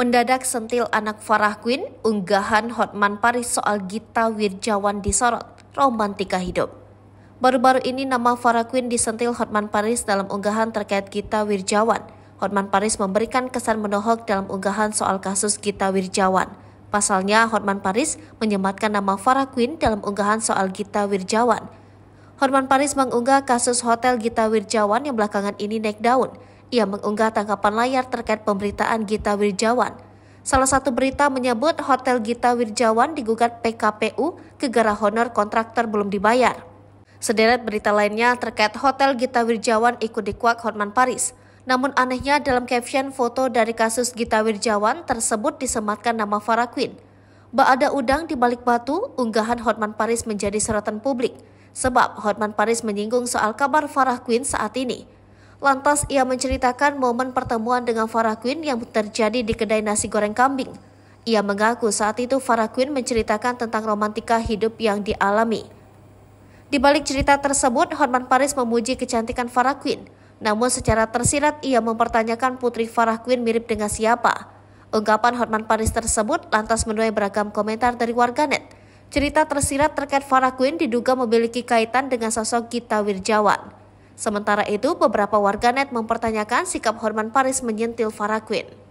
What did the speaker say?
Mendadak sentil anak Farah Queen, unggahan Hotman Paris soal Gita Wirjawan disorot, romantika hidup. Baru-baru ini nama Farah Queen disentil Hotman Paris dalam unggahan terkait Gita Wirjawan. Hotman Paris memberikan kesan menohok dalam unggahan soal kasus Gita Wirjawan. Pasalnya, Hotman Paris menyematkan nama Farah Queen dalam unggahan soal Gita Wirjawan. Hotman Paris mengunggah kasus Hotel Gita Wirjawan yang belakangan ini naik daun – ia mengunggah tangkapan layar terkait pemberitaan Gita Wirjawan. Salah satu berita menyebut Hotel Gita Wirjawan digugat PKPU kegara honor kontraktor belum dibayar. Sederet berita lainnya terkait Hotel Gita Wirjawan ikut dikuak Hotman Paris. Namun anehnya dalam caption foto dari kasus Gita Wirjawan tersebut disematkan nama Farah Queen. ada udang di balik batu, unggahan Hotman Paris menjadi sorotan publik. Sebab Hotman Paris menyinggung soal kabar Farah Queen saat ini. Lantas ia menceritakan momen pertemuan dengan Farah Quinn yang terjadi di kedai nasi goreng kambing. Ia mengaku saat itu Farah Quinn menceritakan tentang romantika hidup yang dialami. Di balik cerita tersebut, Hotman Paris memuji kecantikan Farah Quinn. Namun secara tersirat ia mempertanyakan putri Farah Quinn mirip dengan siapa. Ungkapan Hotman Paris tersebut lantas menuai beragam komentar dari warganet. Cerita tersirat terkait Farah Quinn diduga memiliki kaitan dengan sosok Gita Wirjawan. Sementara itu, beberapa warganet mempertanyakan sikap Horman Paris menyentil Farah Quinn.